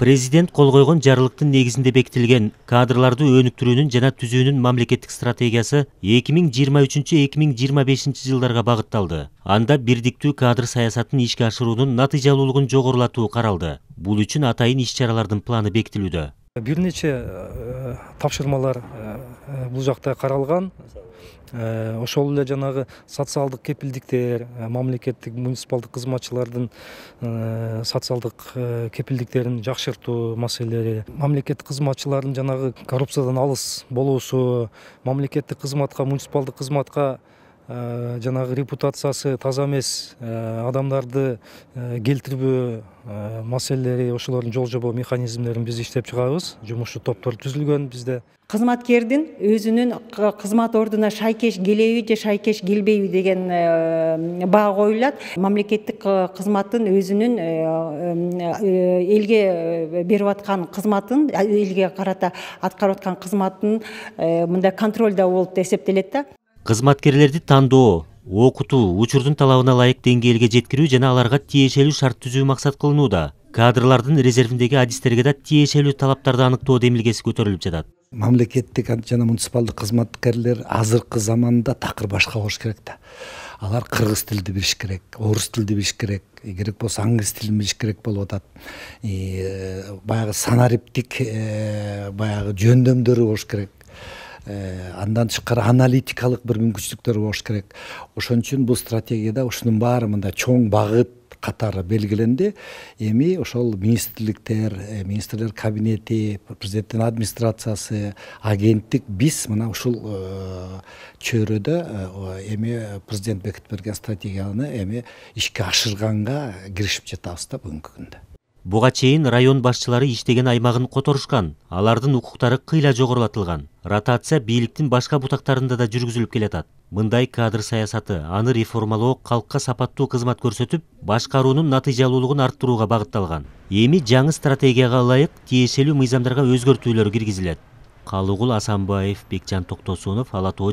президент қол қойған жарлықтың негізінде бекітілген кадрларды өніктіруінің жана түзүүнүн мамлекеттік стратегиясы 2023-2025 жылдарға бағытталды анда бирдиктүү кадр саясатын ишке ашыруунун натыйжалуулугун жогорулатуу қаралды. Бұл үчүн атайын иш чаралардын планы бекитилүүдө бир нече э, тапшырмалар э, э, бул жакта каралган Э, ошол эле жанагы социалдык кепилдиктер э, мамлекеттик муниципалдык кызматчылардын э, социалдык кепилдиктерин жакшыртуу маселелери мамлекеттик кызматчылардын жанагы коррупциядан алыс болуусу мамлекеттик кызматка муниципалдык кызматка Э, жанагы репутациясы таза эмес э, адамдарды э, келтирбөө маселелери ошолордун жол жобо механизмдерин биз иштеп чыгабыз жумушчу топтор түзілген бизде кызматкердин өзүнүн кызмат ордуна шайкеш келеби же шайкеш келбейби деген баа коюлат мамлекеттик кызматтын өзүнүн элге берип аткан кызматын элге карата аткарып аткан кызматын мындай контроль да болуп эсептелет да кызматкерлерди тандоо окутуу учурдун талабына ылайык деңгээлге жеткирүү жана аларга тиешелүү шарт түзүү максат кылынууда кадрлардын резервиндеги адистерге да тиешелүү талаптарды аныктоо демилгеси көтөрүлүп жатат мамлекеттик жана муниципалдык кызматкерлер азыркы заманда такыр башка болуш керек да алар кыргыз тилди билиш керек орус тилди билиш керек керек болсо англис тилин билиш керек болуп атат баягы санариптик баягы жөндөмдөрү болуш керек Э, андан тышкары аналитикалык бир мүмкүнчүлүктөр болуш керек ошон үчүн бул стратегияда ушунун баары мындай чоң багыт катары белгиленди эми ошол министрликтер э, министрлер кабинети президенттин администрациясы агенттик биз мына ушул э, чөйрөдө эми президент бекитип берген стратегияны эми ишке ашырганга киришип жатабыз да бүгүнкү күндө буга чейин район башчылары иштеген аймагын которушкан алардын укуктары кыйла жогорулатылган ротация бийликтин башка бутактарында да жүргүзүлүп келатат мындай кадр саясаты аны реформалоо калкка сапаттуу кызмат көрсөтүп башкаруунун натыйжалуулугун арттырууга багытталган эми жаңы стратегияга ылайык тиешелүү мыйзамдарга өзгөртүүлөр киргизилет калыгул асанбаев бекжан токтосунов ала тоо